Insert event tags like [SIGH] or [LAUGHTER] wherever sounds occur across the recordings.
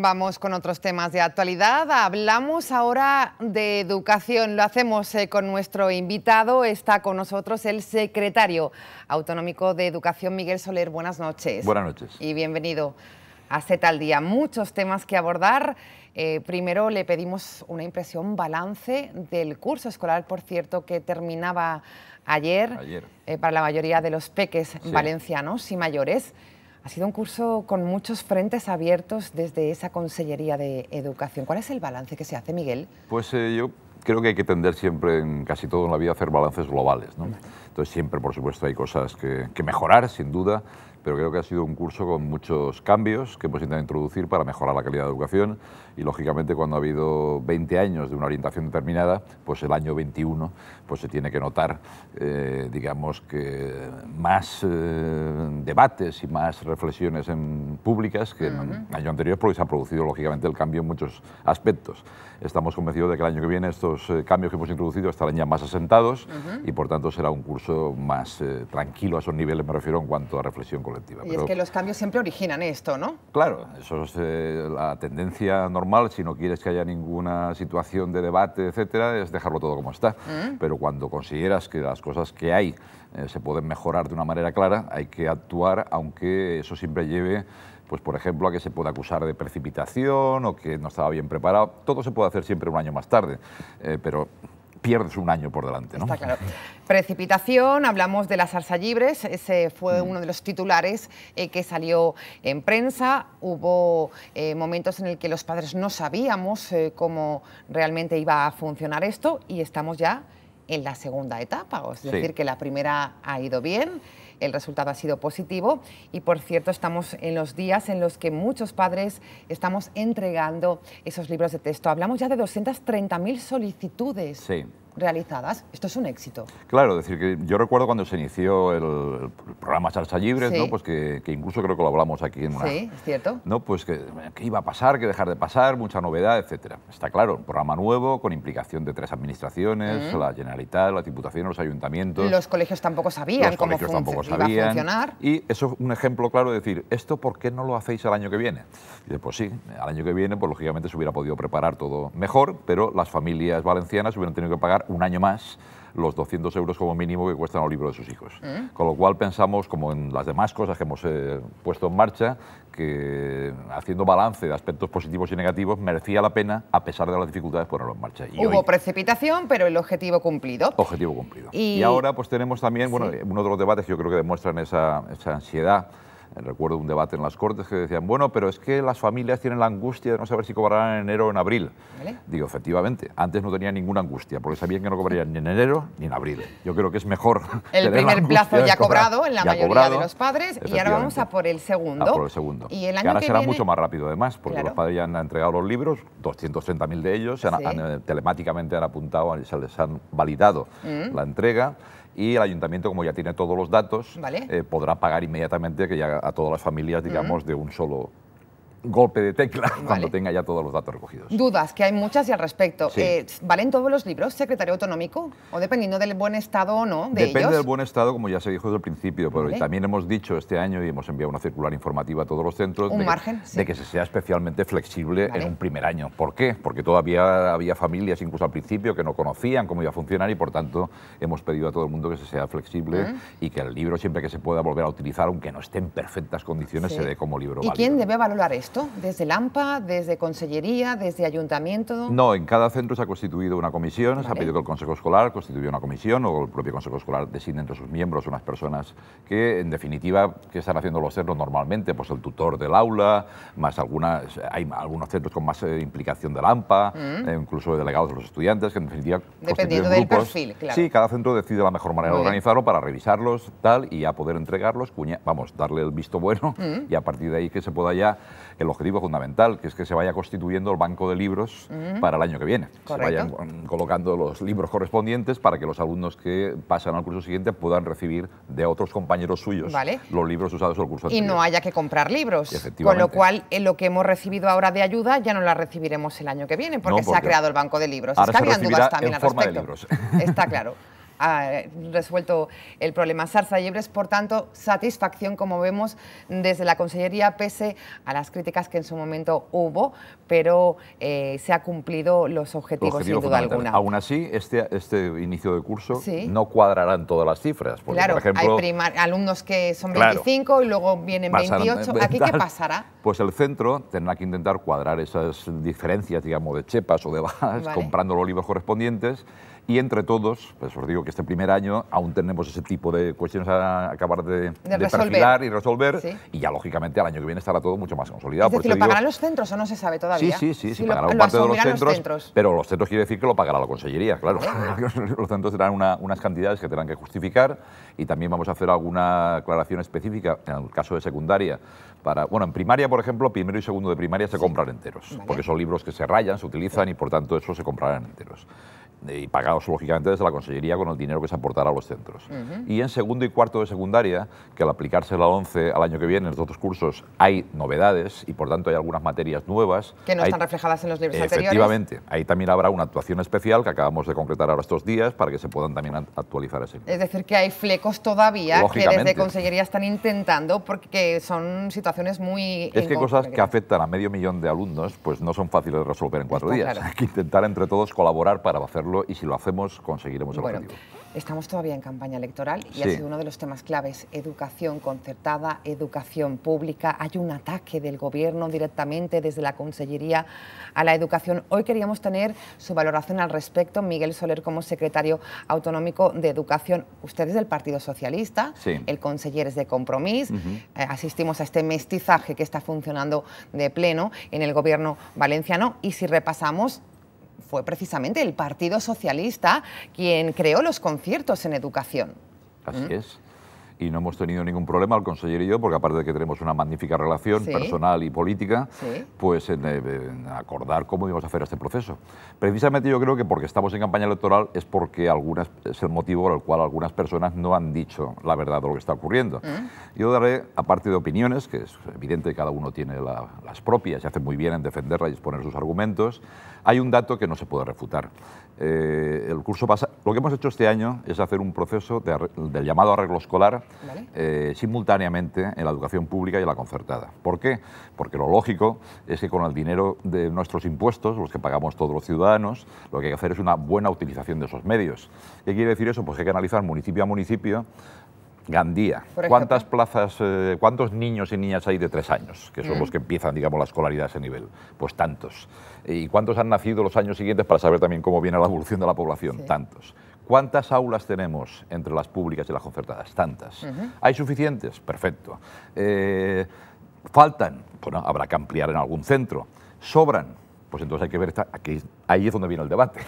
Vamos con otros temas de actualidad. Hablamos ahora de educación. Lo hacemos eh, con nuestro invitado. Está con nosotros el secretario autonómico de Educación, Miguel Soler. Buenas noches. Buenas noches. Y bienvenido a Z Día. Muchos temas que abordar. Eh, primero le pedimos una impresión balance del curso escolar, por cierto, que terminaba ayer, eh, para la mayoría de los peques valencianos y mayores. Ha sido un curso con muchos frentes abiertos desde esa Consellería de Educación. ¿Cuál es el balance que se hace, Miguel? Pues eh, yo creo que hay que tender siempre, en casi todo en la vida, a hacer balances globales. ¿no? Entonces siempre, por supuesto, hay cosas que mejorar, sin duda pero creo que ha sido un curso con muchos cambios que hemos intentado introducir para mejorar la calidad de la educación y, lógicamente, cuando ha habido 20 años de una orientación determinada, pues el año 21 pues se tiene que notar, eh, digamos, que más eh, debates y más reflexiones en públicas que en el año anterior, porque se ha producido, lógicamente, el cambio en muchos aspectos. Estamos convencidos de que el año que viene estos eh, cambios que hemos introducido estarán ya más asentados y, por tanto, será un curso más tranquilo a esos niveles, me refiero, en cuanto a reflexión y es que los cambios siempre originan esto, ¿no? Claro, eso es eh, la tendencia normal, si no quieres que haya ninguna situación de debate, etcétera, es dejarlo todo como está. Mm. Pero cuando consideras que las cosas que hay eh, se pueden mejorar de una manera clara, hay que actuar, aunque eso siempre lleve pues por ejemplo, a que se pueda acusar de precipitación o que no estaba bien preparado. Todo se puede hacer siempre un año más tarde, eh, pero pierdes un año por delante. Precipitación, hablamos de las libres, ese fue mm. uno de los titulares eh, que salió en prensa. Hubo eh, momentos en el que los padres no sabíamos eh, cómo realmente iba a funcionar esto y estamos ya en la segunda etapa, es decir, que la primera ha ido bien el resultado ha sido positivo y, por cierto, estamos en los días en los que muchos padres estamos entregando esos libros de texto. Hablamos ya de 230.000 solicitudes. Sí realizadas, esto es un éxito. Claro, decir, que yo recuerdo cuando se inició el, programa Salsa Libre, ¿no? pues que, incluso creo que lo hablamos aquí en una... Sí, es cierto. No, pues que, iba a pasar, que dejar de pasar, mucha novedad, etcétera. Está claro, un programa nuevo con implicación de tres administraciones, mm. la Generalitat, la Diputación, los ayuntamientos... Los colegios tampoco sabían cómo funcionar. Y eso es un ejemplo claro de decir, ¿esto por qué no lo hacéis el año que viene? pues sí, al año que viene, pues lógicamente se hubiera podido preparar todo mejor, pero las familias valencianas hubieran tenido que pagar un año más los 200 euros como mínimo que cuestan los libros de sus hijos. Mm. Con lo cual pensamos, como en las demás cosas que hemos eh, puesto en marcha, que haciendo balance de aspectos positivos y negativos merecía la pena, a pesar de las dificultades, ponerlo en marcha. Hubo precipitación, pero el objetivo cumplido. Objetivo cumplido. Y, ahora pues tenemos también, bueno, eh, uno de los debates que yo creo que demuestran esa, esa ansiedad Recuerdo un debate en las Cortes que decían, bueno, pero es que las familias tienen la angustia de no saber si cobrarán en enero o en abril. Digo, efectivamente, antes no tenían ninguna angustia, porque sabían que no cobrarían ni en enero ni en abril. Yo creo que es mejor. El primer plazo ya cobrado en la mayoría de los padres y ahora vamos a por el segundo. Y el año que ahora será mucho más rápido además, porque los padres ya han entregado los libros, 230.000 de ellos, han, eh, telemáticamente han apuntado, se les han validado mm. la entrega y el ayuntamiento, como ya tiene todos los datos, eh, podrá pagar inmediatamente que ya a todas las familias, digamos, de un solo golpe de tecla cuando tenga ya todos los datos recogidos. Dudas, que hay muchas y al respecto. Eh, ¿Valen todos los libros, secretario autonómico? ¿O dependiendo del buen estado o no Depende del buen estado, como ya se dijo desde el principio, pero también hemos dicho este año y hemos enviado una circular informativa a todos los centros de, que, se sea especialmente flexible en un primer año. ¿Por qué? Porque todavía había familias, incluso al principio, que no conocían cómo iba a funcionar y por tanto hemos pedido a todo el mundo que se sea flexible mm. y que el libro siempre que se pueda volver a utilizar, aunque no esté en perfectas condiciones, se dé como libro. ¿Y quién debe valorar esto? ¿Desde ¿Desde LAMPA, desde Consellería, desde Ayuntamiento? No, en cada centro se ha constituido una comisión, se ha pedido que el Consejo Escolar constituya una comisión o el propio Consejo Escolar designe entre sus miembros unas personas que, en definitiva, que están haciendo los centros normalmente, pues el tutor del aula, más algunas, hay algunos centros con más eh, implicación mm. eh, de LAMPA, incluso delegados de los estudiantes, que en definitiva Dependiendo del perfil, claro. Sí, cada centro decide la mejor manera de organizarlo para revisarlos, tal, y ya poder entregarlos, vamos, darle el visto bueno mm. y a partir de ahí que se pueda ya el objetivo fundamental, que es que se vaya constituyendo el banco de libros para el año que viene. Se vayan colocando los libros correspondientes para que los alumnos que pasan al curso siguiente puedan recibir de otros compañeros suyos los libros usados el curso anterior. Y no haya que comprar libros. Con lo cual, eh, lo que hemos recibido ahora de ayuda ya no la recibiremos el año que viene, porque, se ha creado el banco de libros. Ahora se también en forma De libros. Está claro. [LAUGHS] ha eh, resuelto el problema y Yebres. Por tanto, satisfacción, como vemos, desde la Consellería, pese a las críticas que en su momento hubo, pero eh, se ha cumplido los objetivos, sin duda alguna. Aún así, este, este inicio de curso no cuadrarán todas las cifras. Porque, hay alumnos que son 25 y luego vienen 28. ¿Aquí qué pasará? Pues el centro tendrá que intentar cuadrar esas diferencias, digamos, de chepas o de bajas, comprando los libros correspondientes y entre todos, pues os digo que este primer año aún tenemos ese tipo de cuestiones a acabar de, de, y resolver. Y ya, lógicamente, al año que viene estará todo mucho más consolidado. Es decir, ¿lo pagarán los centros o no se sabe todavía? Sí, sí, sí, si lo, pagará los centros, Pero los centros quiere decir que lo pagará la Consellería, claro. [LAUGHS] los centros serán unas cantidades que tendrán que justificar y también vamos a hacer alguna aclaración específica en el caso de secundaria. Para, bueno, en primaria, por ejemplo, primero y segundo de primaria se compran enteros, porque son libros que se rayan, se utilizan y por tanto eso se comprarán enteros. Eh, y pagados lógicamente desde la Consellería con el dinero que se aportará a los centros. Y en segundo y cuarto de secundaria, que al aplicarse la 11 al año que viene, en los otros cursos, hay novedades y por tanto hay algunas materias nuevas. Que no están reflejadas en los libros anteriores. Efectivamente, ahí también habrá una actuación especial que acabamos de concretar ahora estos días para que se puedan también actualizar ese Es decir, que hay flecos todavía que desde Consellería están intentando porque son situaciones muy... Es que cosas que afectan a medio millón de alumnos pues no son fáciles de resolver en cuatro días. [LAUGHS] Hay que intentar entre todos colaborar para hacerlo y si lo hacemos conseguiremos el Estamos todavía en campaña electoral y ha sido uno de los temas claves, educación concertada, educación pública. Hay un ataque del gobierno directamente desde la Consellería a la educación. Hoy queríamos tener su valoración al respecto. Miguel Soler como secretario autonómico de Educación. Usted es del Partido Socialista, el conseller es de Compromís. Eh, asistimos a este mestizaje que está funcionando de pleno en el gobierno valenciano y si repasamos fue precisamente el Partido Socialista quien creó los conciertos en educación. Así ¿Mm? es y no hemos tenido ningún problema, el consejero y yo, porque aparte de que tenemos una magnífica relación personal y política, pues eh, en, acordar cómo íbamos a hacer este proceso. Precisamente yo creo que porque estamos en campaña electoral es porque algunas, es el motivo por el cual algunas personas no han dicho la verdad de lo que está ocurriendo. Mm. Yo daré, aparte de opiniones, que es evidente que cada uno tiene las propias y hace muy bien en defenderlas y exponer sus argumentos, hay un dato que no se puede refutar. Eh, el curso pasa, lo que hemos hecho este año es hacer un proceso de, del llamado arreglo escolar eh, simultáneamente en la educación pública y en la concertada. ¿Por qué? Porque lo lógico es que con el dinero de nuestros impuestos, los que pagamos todos los ciudadanos, lo que hay que hacer es una buena utilización de esos medios. ¿Qué quiere decir eso? Pues que hay que analizar municipio a municipio Gandía. ¿Cuántas plazas, eh, cuántos niños y niñas hay de tres años, que son los que empiezan, digamos, la escolaridad a ese nivel? Pues tantos. ¿Y cuántos han nacido los años siguientes para saber también cómo viene la evolución de la población? Tantos. ¿Cuántas aulas tenemos entre las públicas y las concertadas? Tantas. ¿Hay suficientes? Perfecto. Eh, ¿Faltan? Bueno, habrá que ampliar en algún centro. ¿Sobran? Pues entonces hay que ver, aquí, ahí es donde viene el debate.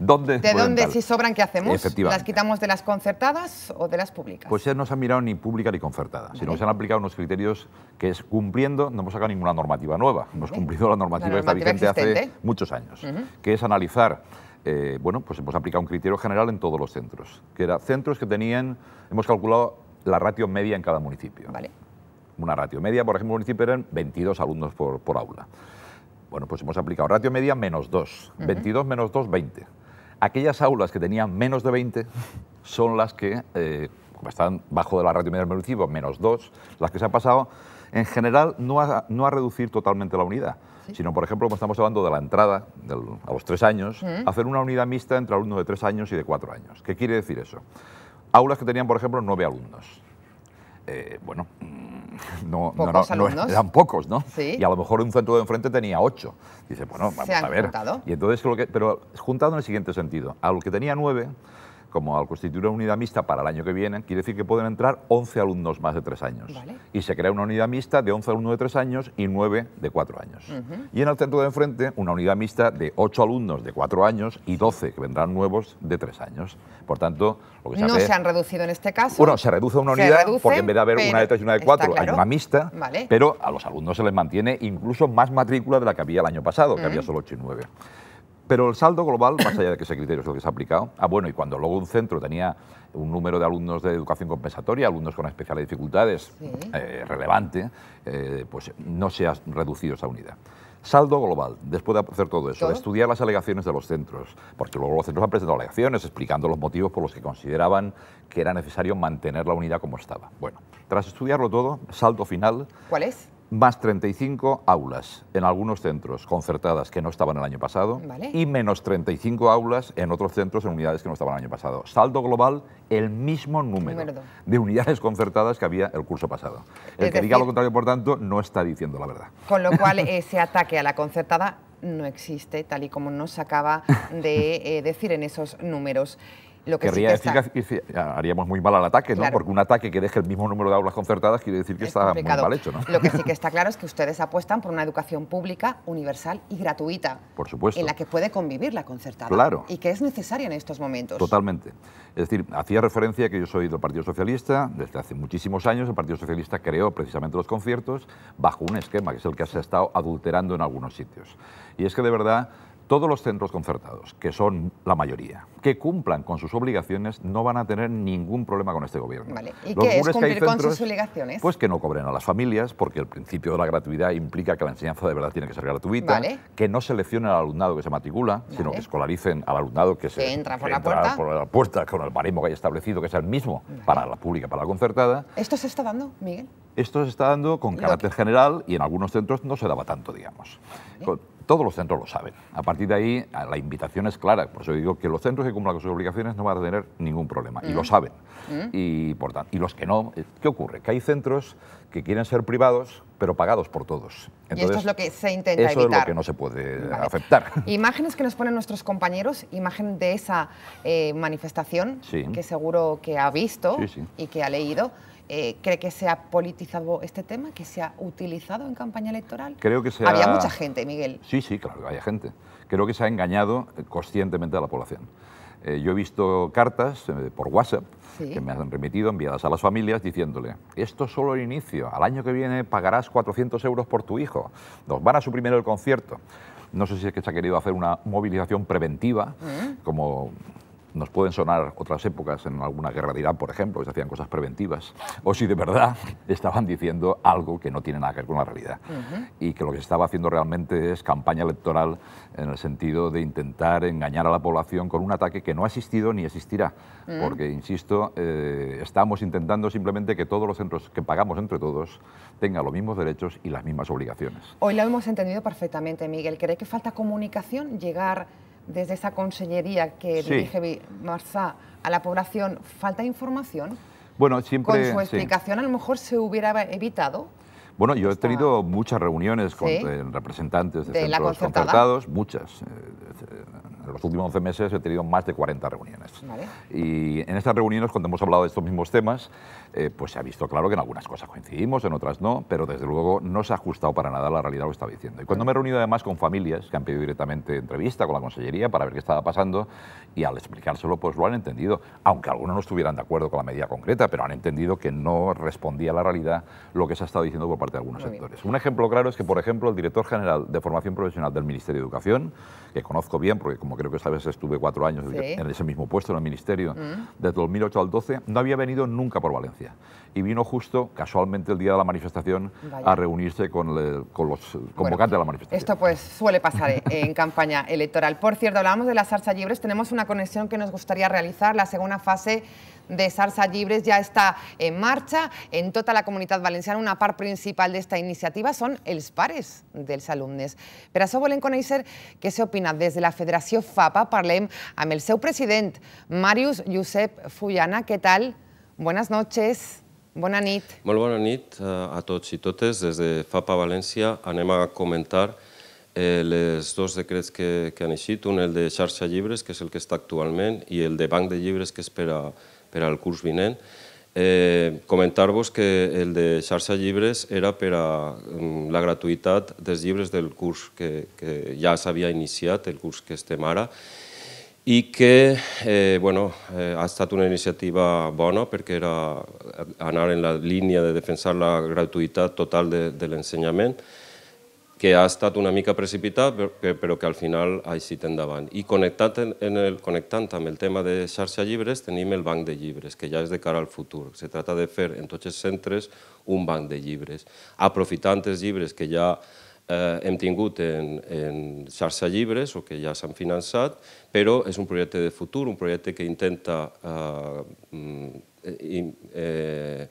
¿dónde ¿De dónde si sobran qué hacemos? ¿Las quitamos de las concertadas o de las públicas? Pues ya no se han mirado ni pública ni concertada, sino que se han aplicado unos criterios que es cumpliendo, no hemos sacado ninguna normativa nueva, hemos cumplido la normativa, que está vigente hace muchos años, que es analizar eh, bueno, pues hemos aplicado un criterio general en todos los centros, que era centros que tenían, hemos calculado la ratio media en cada municipio. Vale. Una ratio media, por ejemplo, en un municipio eran 22 alumnos por, aula. Bueno, pues hemos aplicado ratio media menos 2, 22 menos 2, 20. Aquellas aulas que tenían menos de 20 son las que eh, como están bajo de la ratio media del municipio, menos 2, las que se han pasado en general no a, no reducir totalmente la unidad, sino, por ejemplo, como estamos hablando de la entrada a los tres años, hacer una unidad mixta entre alumnos de tres años y de cuatro años. ¿Qué quiere decir eso? Aulas que tenían, por ejemplo, nueve alumnos. Eh, bueno, mm, [LAUGHS] no, eran pocos, ¿no? Y a lo mejor un centro de enfrente tenía ocho. Dice, bueno, vamos a ver. Y entonces, pero juntado en el siguiente sentido. A que tenía nueve, como al constituir una unidad mixta para el año que viene, quiere decir que pueden entrar 11 alumnos más de 3 años. Y se crea una unidad mixta de 11 alumnos de 3 años y 9 de 4 años. Y en el centro de enfrente, una unidad mixta de 8 alumnos de 4 años y 12 que vendrán nuevos de 3 años. Por tanto, lo que se No se han reducido en este caso. Bueno, se reduce una unidad porque en vez de haber una de 3 y una de 4, hay una mixta, pero a los alumnos se les mantiene incluso más matrícula de la que había el año pasado, que había solo 8 y 9. Pero el saldo global, más allá de que ese criterio es lo que se ha aplicado, ah, bueno, y cuando luego un centro tenía un número de alumnos de educación compensatoria, alumnos con especiales dificultades eh, relevante, eh, pues no se ha reducido esa unidad. Saldo global, después de hacer todo eso, de estudiar las alegaciones de los centros, porque luego los centros han presentado alegaciones explicando los motivos por los que consideraban que era necesario mantener la unidad como estaba. Bueno, tras estudiarlo todo, saldo final. ¿Cuál es? más 35 aulas en algunos centros concertadas que no estaban el año pasado y menos 35 aulas en otros centros en unidades que no estaban el año pasado. Saldo global, el mismo número, de unidades concertadas que había el curso pasado. El que diga lo contrario, por tanto, no está diciendo la verdad. Con lo cual, [LAUGHS] ese ataque a la concertada no existe, tal y como nos acaba de eh, decir en esos números decir que haríamos muy mal al ataque, ¿no? Porque un ataque que deje el mismo número de aulas concertadas quiere decir que está muy mal hecho, ¿no? Lo que sí que [LAUGHS] está claro es que ustedes apuestan por una educación pública, universal y gratuita. Por supuesto. En la que puede convivir la concertada. Claro. Y que es necesaria en estos momentos. Totalmente. Es decir, hacía referencia que yo soy del Partido Socialista, desde hace muchísimos años el Partido Socialista creó precisamente los conciertos bajo un esquema que es el que se ha estado adulterando en algunos sitios. Y es que de verdad todos los centros concertados, que son la mayoría, que cumplan con sus obligaciones, no van a tener ningún problema con este gobierno. ¿Y qué es cumplir con sus obligaciones? Pues que no cobren a las familias, porque el principio de la gratuidad implica que la enseñanza de verdad tiene que ser gratuita, que no seleccionen al alumnado que se matricula, sino que escolaricen al alumnado que, se entra, por, la puerta. por la puerta con el baremo que hay establecido, que es el mismo para la pública, para la concertada. ¿Esto se está dando, Miguel? Esto se está dando con carácter general y en algunos centros no se daba tanto, digamos todos los centros lo saben. A partir de ahí, la invitación es clara. Por eso digo que los centros que cumplan con sus obligaciones no van a tener ningún problema. Y lo mm. saben. Mm. Y, por tanto, y los que no, eh, ¿qué ocurre? Que hay centros que quieren ser privados, pero pagados por todos. y esto es lo que se intenta eso evitar. es lo que no se puede aceptar. [LAUGHS] Imágenes que nos ponen nuestros compañeros, imagen de esa eh, manifestación, que seguro que ha visto y que ha leído. Eh, ¿Cree que se ha politizado este tema, que se ha utilizado en campaña electoral? Creo que se Había mucha gente, Miguel. Sí, sí, claro que había gente. Creo que se ha engañado eh, conscientemente a la población. Eh, yo he visto cartas por WhatsApp que me han remitido, enviadas a las familias, diciéndole, esto es solo el inicio, al año que viene pagarás 400 euros por tu hijo, nos van a suprimir el concierto. No sé si es que se ha querido hacer una movilización preventiva, mm. como nos pueden sonar otras épocas, en alguna guerra de Irán, por ejemplo, que se hacían cosas preventivas, o si de verdad [LAUGHS] estaban diciendo algo que no tiene nada que ver con la realidad. Y que lo que se estaba haciendo realmente es campaña electoral en el sentido de intentar engañar a la población con un ataque que no ha existido ni existirá. Mm. Porque, insisto, eh, estamos intentando simplemente que todos los centros que pagamos entre todos tengan los mismos derechos y las mismas obligaciones. Hoy lo hemos entendido perfectamente, Miguel. ¿Cree que falta comunicación? Llegar desde esa consellería que dirige Marzá a la población, ¿falta información? Bueno, siempre... Con su explicación a lo mejor se hubiera evitado. Bueno, yo he tenido muchas reuniones con eh, representantes de, ¿De centros concertados, muchas. Eh, en los últimos 11 meses he tenido más de 40 reuniones. Y en estas reuniones, cuando hemos hablado de estos mismos temas, eh, pues se ha visto claro que en algunas cosas coincidimos, en otras no, pero desde luego no se ha ajustado para nada a la realidad lo que estaba diciendo. Y cuando me he reunido además con familias que han pedido directamente entrevista con la consellería para ver qué estaba pasando y al explicárselo pues lo han entendido, aunque algunos no estuvieran de acuerdo con la medida concreta, pero han entendido que no respondía a la realidad lo que se ha estado diciendo por parte de algunos sectores. Un ejemplo claro es que, por ejemplo, el director general de formación profesional del Ministerio de Educación, que conozco bien, porque como creo que sabes, estuve cuatro años en ese mismo puesto en el Ministerio, de mm. desde 2008 al 12, no había venido nunca por Valencia. Y vino justo, casualmente, el día de la manifestación a reunirse con, los convocantes de la manifestación. Esto pues suele pasar eh, en campaña electoral. Por cierto, hablamos de la Sarsa Libres, tenemos una conexión que nos gustaría realizar, la segunda fase de Sarsa Libres ya está en marcha en toda la Comunidad valenciana. Una par principal de esta iniciativa son los pares alumnos. Pero eso eso con conocer qué se opina. Desde la Federación FAPA. Parlem a el seu Marius Josep Fullana. ¿Qué tal? Buenas noches. Bona nit. Molt bona nit eh, a tots i totes. Des de FAPA València anem a comentar els eh, dos decrets que, que han eixit, un el de xarxa llibres, que és el que està actualment, i el de banc de llibres, que és per, al curs vinent. Eh, Comentar-vos que el de xarxa llibres era per a mm, la gratuïtat dels llibres del curs que, que ja s'havia iniciat, el curs que estem ara, i i que eh, bueno, eh, ha estat una iniciativa bona perquè era anar en la línia de defensar la gratuïtat total de, de l'ensenyament, que ha estat una mica precipitat, però, que al final ha eixit endavant. I connectat en, en el, connectant amb el tema de xarxa llibres, tenim el banc de llibres, que ja és de cara al futur. Se trata de fer en tots els centres un banc de llibres, aprofitant els llibres que ja ha Eh, hem tingut en, en xarxa llibres o que ja s'han finançat, però és un projecte de futur, un projecte que intenta eh, mm, in, eh,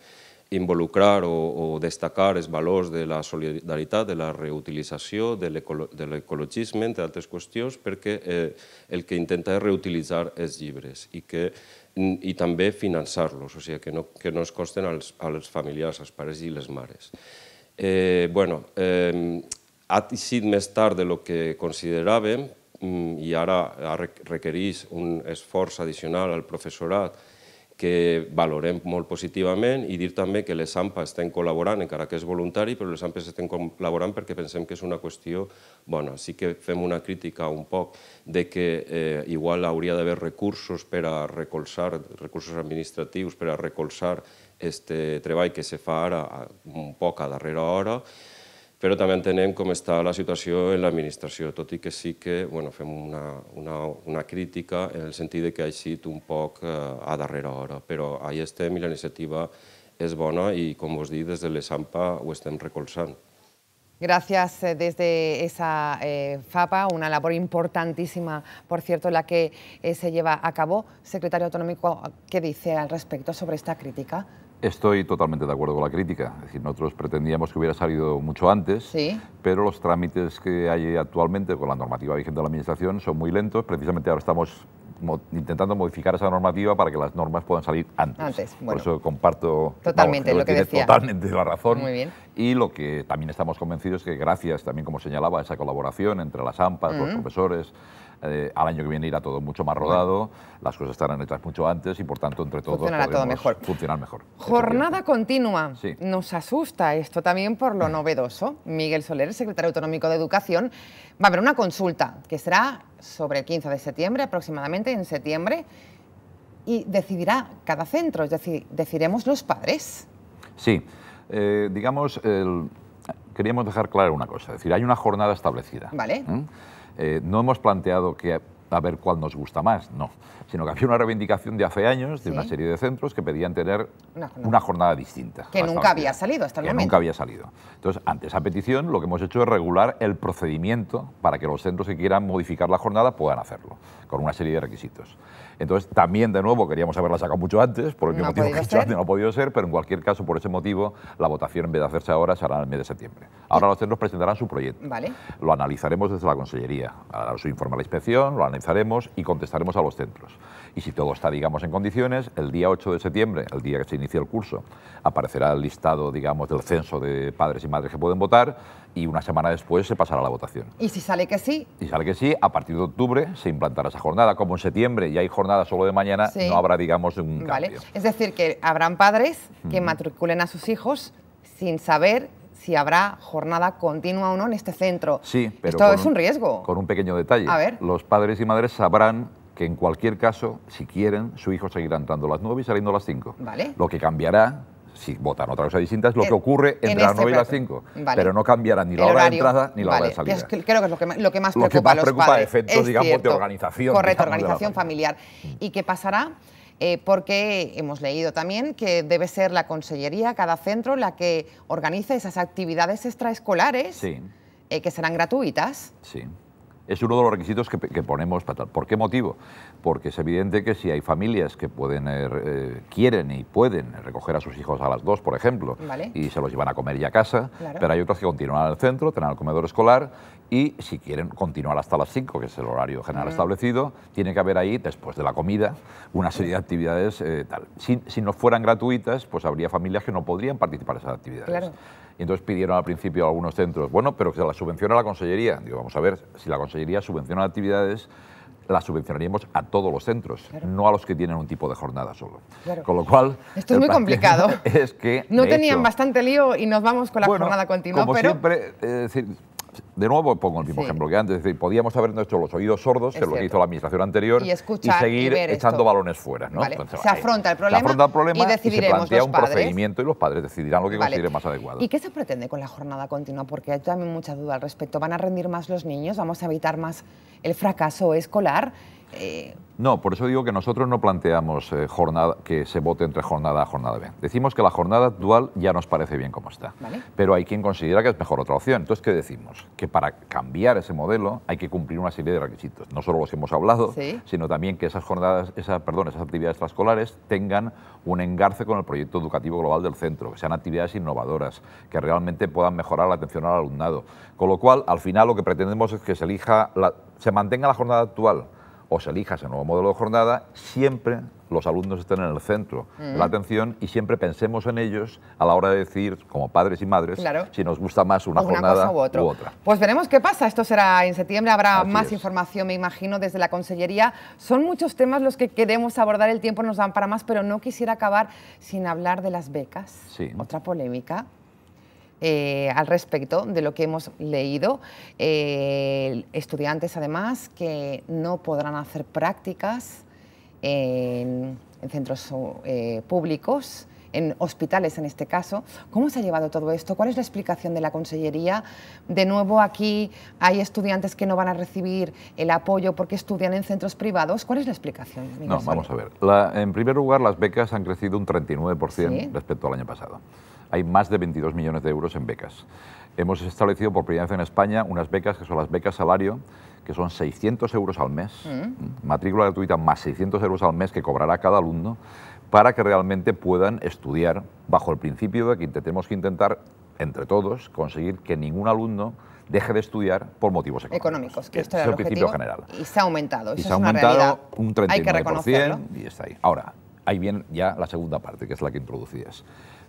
involucrar o, o destacar els valors de la solidaritat, de la reutilització, de l'ecologisme, entre altres qüestions, perquè eh, el que intenta és reutilitzar els llibres i, que, i també finançar-los, o sigui, que no, que no es costen als, als familiars, als pares i les mares. Eh, bueno, eh, ha sigut més tard de lo que consideràvem mm, i ara requereix un esforç addicional al professorat que valorem molt positivament i dir també que les AMPA estem col·laborant, encara que és voluntari, però les AMPA estem col·laborant perquè pensem que és una qüestió bona. Sí que fem una crítica un poc de que eh, igual hauria d'haver recursos per a recolzar, recursos administratius per a recolzar este treball que se fa ara un poc a darrera hora, però també entenem com està la situació en l'administració, tot i que sí que bueno, fem una, una, una crítica en el sentit de que ha eixit un poc eh, a darrera hora, però ahir estem i la iniciativa és bona i, com vos dic, des de l'ESAMPA ho estem recolzant. Gracias eh, desde esa eh, FAPA, una labor importantísima, por cierto, la que eh, se lleva a cabo. Secretario Autonómico, ¿qué dice al respecto sobre esta crítica? Estoy totalmente de acuerdo con la crítica. Es decir, nosotros pretendíamos que hubiera salido mucho antes, pero los trámites que hay actualmente con la normativa vigente de la Administración son muy lentos. Precisamente ahora estamos intentando modificar esa normativa para que las normas puedan salir antes. Por eso comparto totalmente lo que decía. Totalmente la razón. Muy bien. Y lo que también estamos convencidos es que gracias también, como señalaba, a esa colaboración entre las AMPA, los profesores, eh, al año que viene irá todo mucho más rodado, las cosas estarán hechas mucho antes y por tanto entre todos funcionará todo mejor. Funcionar mejor. Este jornada continua. Sí. Nos asusta esto también por lo novedoso. Miguel Soler, secretario autonómico de Educación, va a haber una consulta que será sobre el 15 de septiembre, aproximadamente en septiembre, y decidirá cada centro, es decir, decidiremos los padres. Sí, eh, digamos, queríamos dejar clara una cosa, es decir, hay una jornada establecida. Vale. ¿Mm? Eh, no hemos planteado que a ver cuál nos gusta más, no sino que había una reivindicación de hace años de una serie de centros que pedían tener una jornada, distinta. Que nunca había salido hasta el que Nunca había salido. Entonces, ante esa petición, lo que hemos hecho es regular el procedimiento para que los centros que quieran modificar la jornada puedan hacerlo, con una serie de requisitos. Entonces, también, de nuevo, queríamos haberla sacado mucho antes, por el mismo motivo que antes, no ha podido ser, pero en cualquier caso, por ese motivo, la votación, en vez de hacerse ahora, será en el mes de septiembre. Ahora los centros presentarán su proyecto. Lo analizaremos desde la Consellería, hará su informe a la inspección, lo analizaremos y contestaremos a los centros. Y si todo está, digamos, en condiciones, el día 8 de septiembre, el día que se inicia el curso, aparecerá el listado, digamos, del censo de padres y madres que pueden votar y una semana después se pasará la votación. ¿Y si sale que sí? Si sale que sí, a partir de octubre se implantará esa jornada. Como en septiembre ya hay jornada solo de mañana, no habrá, digamos, un cambio. Es decir, que habrán padres que matriculen a sus hijos sin saber si habrá jornada continua o no en este centro. Sí, pero... Esto es un, un riesgo. Con un pequeño detalle. A ver. Los padres y madres sabrán que en cualquier caso, si quieren, su hijo seguirá entrando a las 9 y saliendo a las 5. Lo que cambiará si votan otra cosa distinta, es lo eh, que ocurre entre las 9 este y las 5. Pero no cambiará ni la hora de entrada ni la hora de salida. creo que es lo que, más, lo que más preocupa, lo que más a los padres. digamos, de organización. Correcto, organización familiar. Mm. ¿Y qué pasará? Eh, porque hemos leído también que debe ser la consellería, cada centro, la que organice esas actividades extraescolares eh, que serán gratuitas. Sí. Es uno de los requisitos que, ponemos para tal. ¿Por qué motivo? Porque es evidente que si hay familias que pueden, eh, eh, quieren y pueden recoger a sus hijos a las dos, por ejemplo, y se los llevan a comer ya a casa, pero hay otras que continúan al centro, tienen el comedor escolar y si quieren continuar hasta las 5, que es el horario general establecido, tiene que haber ahí, después de la comida, una serie de actividades eh, tal. Si, no fueran gratuitas, pues habría familias que no podrían participar en esas actividades. Y entonces pidieron al principio algunos centros, bueno, pero que se la a la consellería. Digo, vamos a ver, si la consellería subvenciona actividades, ...las subvencionaríamos a todos los centros, no a los que tienen un tipo de jornada solo. Con lo cual... Esto es muy complicado. [LAUGHS] que... No tenían bastante lío y nos vamos con la jornada continua, como Siempre, de nuevo pongo el mismo ejemplo que antes, es decir, podíamos habernos hecho los oídos sordos, que lo que hizo la administración anterior, y, seguir echando balones fuera. se, afronta el problema y decidiremos. se plantea un procedimiento y los padres decidirán lo que consideren más adecuado. ¿Y qué se pretende con la jornada continua? Porque hay también mucha duda al respecto. ¿Van a rendir más los niños? ¿Vamos a evitar más el fracaso escolar? Eh, no, por eso digo que nosotros no planteamos eh, jornada, que se vote entre jornada a jornada B. Decimos que la jornada actual ya nos parece bien como está. Pero hay quien considera que es mejor otra opción. Entonces, ¿qué decimos? Que para cambiar ese modelo hay que cumplir una serie de requisitos. No solo los hemos hablado, sino también que esas jornadas, perdón, esas actividades trascolares tengan un engarce con el proyecto educativo global del centro, que sean actividades innovadoras, que realmente puedan mejorar la atención al alumnado. Con lo cual, al final lo que pretendemos es que se elija, se mantenga la jornada actual o se elija ese nuevo modelo de jornada, siempre los alumnos estén en el centro de la mm. atención y siempre pensemos en ellos a la hora de decir, como padres y madres, si nos gusta más una, jornada u, otra. Pues veremos qué pasa. Esto será en septiembre, habrá más información, me imagino, desde la Consellería. Son muchos temas los que queremos abordar, el tiempo nos dan para más, pero no quisiera acabar sin hablar de las becas. Otra polémica. Eh, al respecto de lo que hemos leído. Eh, estudiantes, además, que no podrán hacer prácticas en, centros eh, públicos, en hospitales en este caso. ¿Cómo se ha llevado todo esto? ¿Cuál es la explicación de la Consellería? De nuevo, aquí hay estudiantes que no van a recibir el apoyo porque estudian en centros privados. ¿Cuál es la explicación? no, vamos a ver. en primer lugar, las becas han crecido un 39% respecto al año pasado hay más de 22 millones de euros en becas. Hemos establecido por primera vez en España unas becas que son las becas salario, que son 600 euros al mes, mm. matrícula gratuita más 600 euros al mes que cobrará cada alumno, para que realmente puedan estudiar bajo el principio de que tenemos que intentar, entre todos, conseguir que ningún alumno deje de estudiar por motivos económicos. económicos que este es el principio general. Y se ha aumentado. Y se ha aumentado un 39%. Hay que Y está ahí. Ahora, ahí viene ya la segunda parte, que es la que introducías.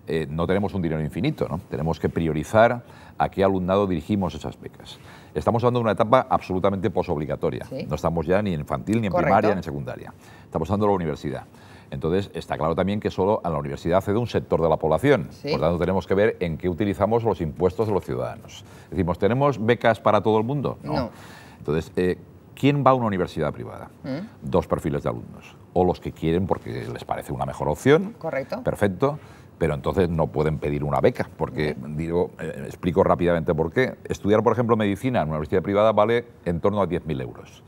Eh, no tenemos un dinero infinito, ¿no? tenemos que priorizar a qué alumnado dirigimos esas becas. Estamos hablando de una etapa absolutamente posobligatoria, no estamos ya ni en infantil, ni en primaria, ni en secundaria, estamos hablando de la universidad. Entonces, está claro también que solo a la universidad de un sector de la población. Por Por tanto, tenemos que ver en qué utilizamos los impuestos de los ciudadanos. Decimos, ¿tenemos becas para todo el mundo? No. Entonces, eh, ¿quién va a una universidad privada? ¿Mm? Dos perfiles de alumnos. O los que quieren porque les parece una mejor opción. Correcto. Perfecto pero entonces no pueden pedir una beca, porque, digo, eh, explico rápidamente por qué. Estudiar, por ejemplo, medicina en una universidad privada vale en torno a 10.000 euros.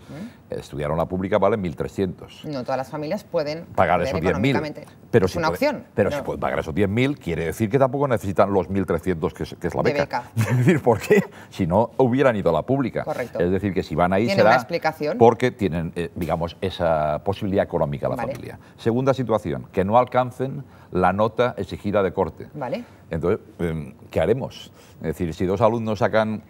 ¿Mm? Estudiar en la pública vale 1.300. No todas las familias pueden pagar esos 10.000. Pero es una opción. Pero si pueden pagar esos 10.000, quiere decir que tampoco necesitan los 1.300 que, es, que es la beca. beca. [LAUGHS] es decir, ¿por qué? Si no, hubieran ido a la pública. Correcto. Es decir, que si van ahí será porque tienen, eh, digamos, esa posibilidad económica la familia. Segunda situación, que no alcancen la nota exigida de corte. Vale. Entonces, em, ¿qué haremos? Es decir, si dos alumnos sacan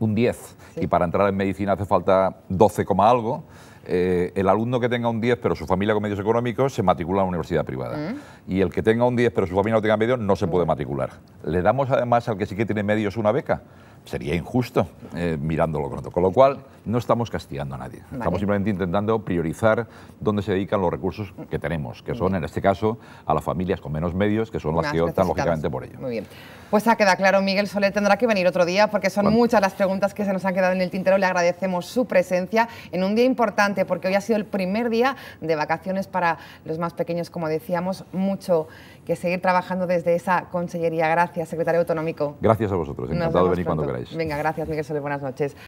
un 10 y para entrar en medicina hace falta 12, algo, eh, el alumno que tenga un 10 pero su familia con medios económicos se matricula en una universidad privada. Mm. Y el que tenga un 10 pero su familia no tenga medios no se puede matricular. ¿Le damos además al que sí que tiene medios una beca? sería injusto eh, mirándolo con otro. Con lo cual, no estamos castigando a nadie. Estamos simplemente intentando priorizar dónde se dedican los recursos que tenemos, que son, en este caso, a las familias con menos medios, que son las que optan lógicamente por ello. Muy bien. Pues ha quedado claro, Miguel Soler tendrá que venir otro día porque son muchas las preguntas que se nos han quedado en el tintero. Le agradecemos su presencia en un día importante porque hoy ha sido el primer día de vacaciones para los más pequeños, como decíamos, mucho que seguir trabajando desde esa consellería. Gracias, secretario autonómico. Gracias a vosotros, encantado de venir cuando Venga, gracias Miguel Soler, buenas noches.